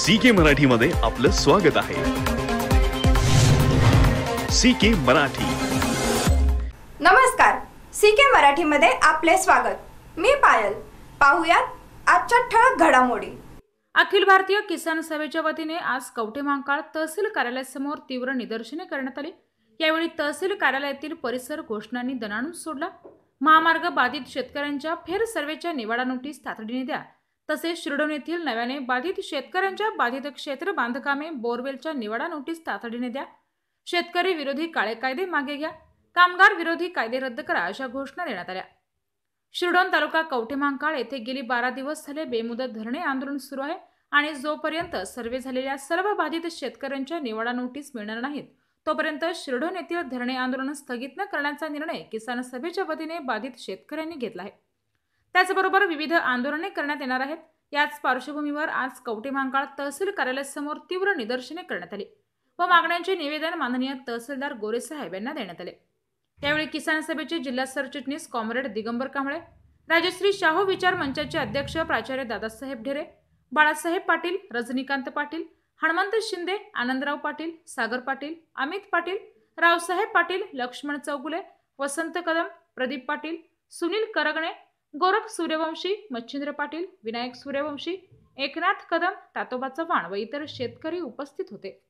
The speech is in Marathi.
सी के मध्ये आपलं स्वागत आहे सी के मराठी नमस्कार सी के मध्ये आपले स्वागत मी पायल पाहुयात आजच्या ठळक घडामोडी अखिल भारतीय किसान सभेच्या वतीने आज कवठे महांकाळ तहसील कार्यालयासमोर तीव्र निदर्शने करण्यात आली यावेळी तहसील कार्यालयातील परिसर घोषणांनी दणाणून सोडला महामार्ग बाधित शेतकऱ्यांच्या फेर सर्वेच्या निवाडा नोटीस तातडीने द्या तसेच शिरडोन येथील नव्याने बाधित शेतकऱ्यांच्या बाधित क्षेत्र बांधकामे बोरवेलच्या निवाडा नोटीस तातडीने द्या शेतकरी विरोधी काळे कायदे मागे घ्या कामगार विरोधी कायदे रद्द करा अशा घोषणा देण्यात आल्या शिरडोन तालुका कवठेमांकाळ येथे गेली बारा दिवस झाले बेमुदत धरणे आंदोलन सुरू आहे आणि जोपर्यंत सर्वे झालेल्या सर्व बाधित शेतकऱ्यांच्या निवाडा नोटीस मिळणार नाहीत तोपर्यंत शिरडोन येथील धरणे आंदोलन स्थगित न करण्याचा निर्णय किसान सभेच्या वतीने बाधित शेतकऱ्यांनी घेतला आहे त्याचबरोबर विविध आंदोलने करण्यात येणार आहेत याच पार्श्वभूमीवर आज कवटे महांकाळ तहसील कार्यालयासमोर तीव्र निदर्शने करण्यात आली व मागण्यांचे निवेदन माननीय तहसीलदार गोरे यांना देण्यात आले त्यावेळी किसान सभेचे जिल्हा सरचिटणीस कॉम्रेड दिगंबर कांबळे राजश्री शाहू विचार मंचाचे अध्यक्ष प्राचार्य दादासाहेब ढेरे बाळासाहेब पाटील रजनीकांत पाटील हनुमंत शिंदे आनंदराव पाटील सागर पाटील अमित पाटील रावसाहेब पाटील लक्ष्मण चौगुले वसंत कदम प्रदीप पाटील सुनील करगणे गोरख सूर्यवंशी मच्छिंद्र पाटील विनायक सूर्यवंशी एकनाथ कदम तातोबा चव्हाण व इतर शेतकरी उपस्थित होते